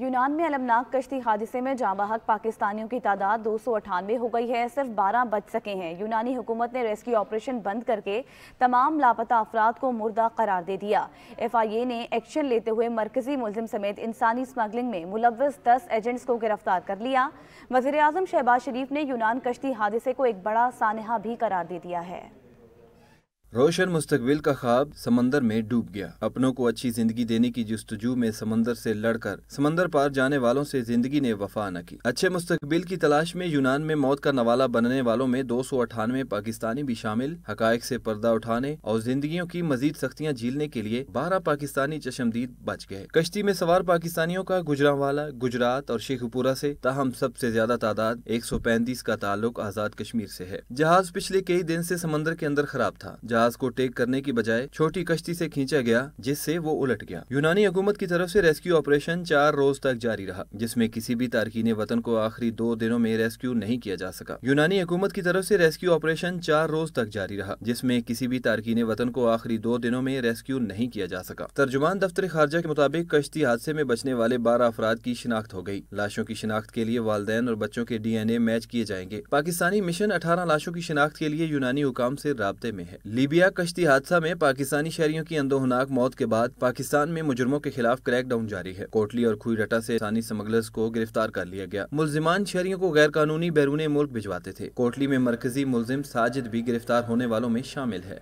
यूनान में अलमनाक कश्ती हादसे में जाँबाहक पाकिस्तानियों की तादाद दो सौ अठानवे हो गई है सिर्फ बारह बच सके हैं यूनानी हुकूमत ने रेस्क्यू ऑपरेशन बंद करके तमाम लापता अफराद को मुर्दा करार दे दिया एफ आई ए ने एक्शन लेते हुए मरकजी मुलजिम समेत इंसानी स्मगलिंग में मुलवस दस एजेंट्स को गिरफ्तार कर लिया वजीर अजम शहबाज शरीफ ने यूनान कश्ती हादसे को एक बड़ा सानहा भी करार दे दिया है रोशन मुस्तकबिल का ख्वाब समंदर में डूब गया अपनों को अच्छी जिंदगी देने की जस्तजू में समंदर से लड़कर समंदर पार जाने वालों से जिंदगी ने वफा न की अच्छे मुस्तकबिल की तलाश में यूनान में मौत का नवाला बनने वालों में दो सौ अठानवे पाकिस्तानी भी शामिल हकायक से पर्दा उठाने और जिंदगियों की मजीद सख्तियाँ झीलने के लिए बारह पाकिस्तानी चशमदीद बच गए कश्ती में सवार पाकिस्तानियों का गुजरावाला गुजरात और शेखपुरा से तहम सबसे ज्यादा तादाद एक सौ पैंतीस का ताल्लुक आजाद कश्मीर से है जहाज पिछले कई दिन से समंदर के अंदर खराब था जहाज को टेक करने की बजाय छोटी कश्ती से खींचा गया जिससे वो उलट गया यूनानी हुकूमत की तरफ से रेस्क्यू ऑपरेशन चार रोज तक जारी रहा जिसमें किसी भी तारकीन वतन को आखिरी दो दिनों में रेस्क्यू नहीं किया जा सका यूनानी हुकूमत की तरफ से रेस्क्यू ऑपरेशन चार रोज तक जारी रहा जिसमें किसी भी तारकीन वतन को आखिरी दो दिनों में रेस्क्यू नहीं किया जा सका तर्जुमान दफ्तर खारजा के मुताबिक कश्ती हादसे में बचने वाले बारह अफराद की शिनाख्त हो गई लाशों की शिनाख्त के लिए वालदे और बच्चों के डी एन ए मैच किए जाएंगे पाकिस्तानी मिशन अठारह लाशों की शिनाख्त के लिए यूनानी हुकाम ऐसी रबते में है लीबी लीबिया कश्ती हादसा में पाकिस्तानी शहरियों की अंदोहनाक मौत के बाद पाकिस्तान में मुजुर्मों के खिलाफ क्रैक डाउन जारी है कोटली और खुई रटा ऐसी सानी स्मगलर्स को गिरफ्तार कर लिया गया मुलजिमान शहरियों को गैर कानूनी बैरून मुल्क भिजवाते थे कोटली में मरकजी मुलजिम साजिद भी गिरफ्तार होने वालों में शामिल है